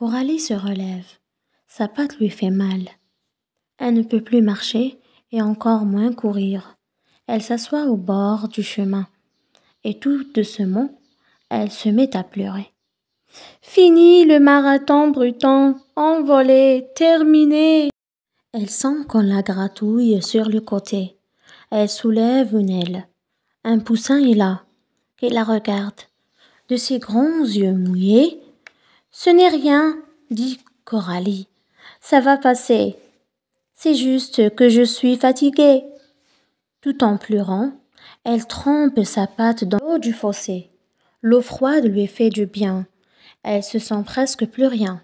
Coralie se relève. Sa patte lui fait mal. Elle ne peut plus marcher et encore moins courir. Elle s'assoit au bord du chemin. Et tout de ce mot, elle se met à pleurer. Fini le marathon brutant, envolé, terminé. Elle sent qu'on la gratouille sur le côté. Elle soulève une aile. Un poussin est là. Et la regarde. De ses grands yeux mouillés, ce n'est rien, dit Coralie. Ça va passer. C'est juste que je suis fatiguée. Tout en pleurant, elle trempe sa patte dans l'eau du fossé. L'eau froide lui fait du bien. Elle se sent presque plus rien.